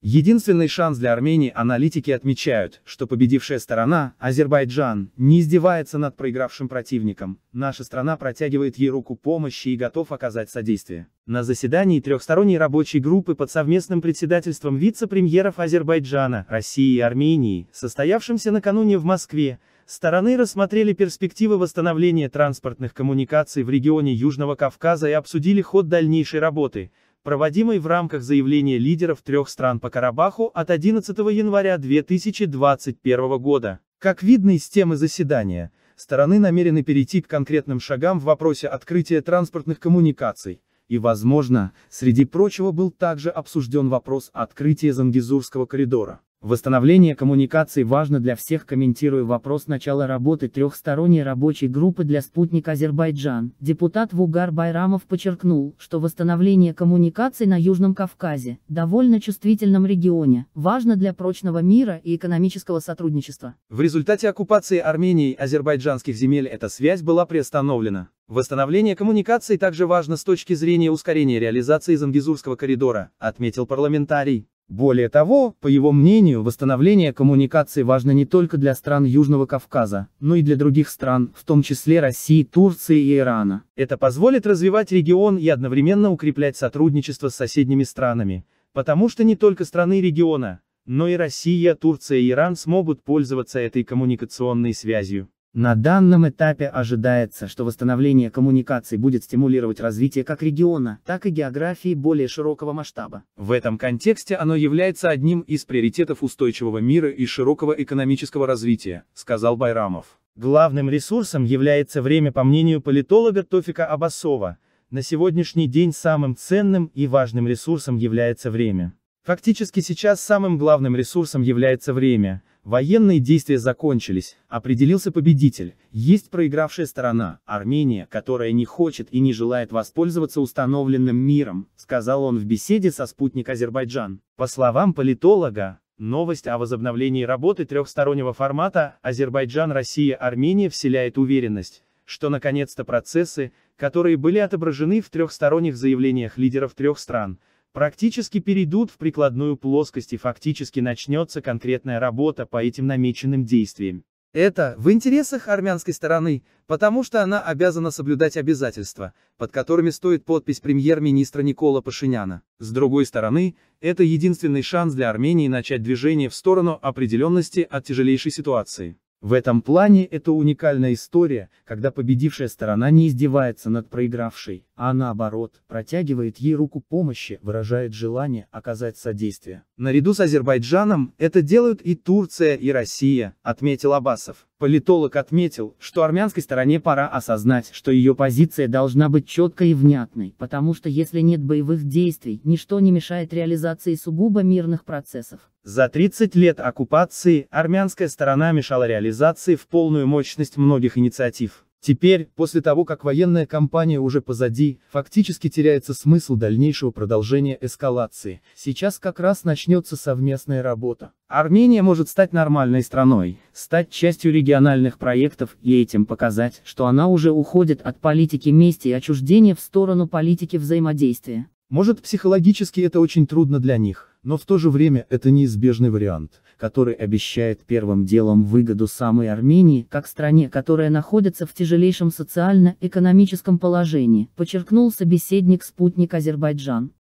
Единственный шанс для Армении аналитики отмечают, что победившая сторона, Азербайджан, не издевается над проигравшим противником, наша страна протягивает ей руку помощи и готов оказать содействие. На заседании трехсторонней рабочей группы под совместным председательством вице-премьеров Азербайджана, России и Армении, состоявшемся накануне в Москве, стороны рассмотрели перспективы восстановления транспортных коммуникаций в регионе Южного Кавказа и обсудили ход дальнейшей работы – проводимой в рамках заявления лидеров трех стран по Карабаху от 11 января 2021 года. Как видно из темы заседания, стороны намерены перейти к конкретным шагам в вопросе открытия транспортных коммуникаций, и, возможно, среди прочего был также обсужден вопрос открытия Зангизурского коридора. Восстановление коммуникаций важно для всех. Комментирую вопрос начала работы трехсторонней рабочей группы для «Спутник Азербайджан». Депутат Вугар Байрамов подчеркнул, что восстановление коммуникаций на Южном Кавказе, довольно чувствительном регионе, важно для прочного мира и экономического сотрудничества. В результате оккупации Армении азербайджанских земель эта связь была приостановлена. Восстановление коммуникаций также важно с точки зрения ускорения реализации Зангизурского коридора, отметил парламентарий. Более того, по его мнению, восстановление коммуникаций важно не только для стран Южного Кавказа, но и для других стран, в том числе России, Турции и Ирана. Это позволит развивать регион и одновременно укреплять сотрудничество с соседними странами, потому что не только страны региона, но и Россия, Турция и Иран смогут пользоваться этой коммуникационной связью. На данном этапе ожидается, что восстановление коммуникаций будет стимулировать развитие как региона, так и географии более широкого масштаба. В этом контексте оно является одним из приоритетов устойчивого мира и широкого экономического развития, сказал Байрамов. Главным ресурсом является время, по мнению политолога Тофика Абасова. На сегодняшний день самым ценным и важным ресурсом является время. Фактически сейчас самым главным ресурсом является время, Военные действия закончились, определился победитель, есть проигравшая сторона, Армения, которая не хочет и не желает воспользоваться установленным миром, сказал он в беседе со спутник Азербайджан. По словам политолога, новость о возобновлении работы трехстороннего формата «Азербайджан, Россия, Армения» вселяет уверенность, что наконец-то процессы, которые были отображены в трехсторонних заявлениях лидеров трех стран, практически перейдут в прикладную плоскость и фактически начнется конкретная работа по этим намеченным действиям. Это в интересах армянской стороны, потому что она обязана соблюдать обязательства, под которыми стоит подпись премьер-министра Никола Пашиняна. С другой стороны, это единственный шанс для Армении начать движение в сторону определенности от тяжелейшей ситуации. В этом плане это уникальная история, когда победившая сторона не издевается над проигравшей, а наоборот, протягивает ей руку помощи, выражает желание оказать содействие. Наряду с Азербайджаном это делают и Турция, и Россия, отметил Абасов. Политолог отметил, что армянской стороне пора осознать, что ее позиция должна быть четкой и внятной, потому что если нет боевых действий, ничто не мешает реализации сугубо мирных процессов. За 30 лет оккупации армянская сторона мешала реализации в полную мощность многих инициатив. Теперь, после того как военная кампания уже позади, фактически теряется смысл дальнейшего продолжения эскалации, сейчас как раз начнется совместная работа. Армения может стать нормальной страной, стать частью региональных проектов и этим показать, что она уже уходит от политики мести и отчуждения в сторону политики взаимодействия. Может психологически это очень трудно для них, но в то же время это неизбежный вариант, который обещает первым делом выгоду самой Армении, как стране, которая находится в тяжелейшем социально-экономическом положении, подчеркнул собеседник «Спутник Азербайджан».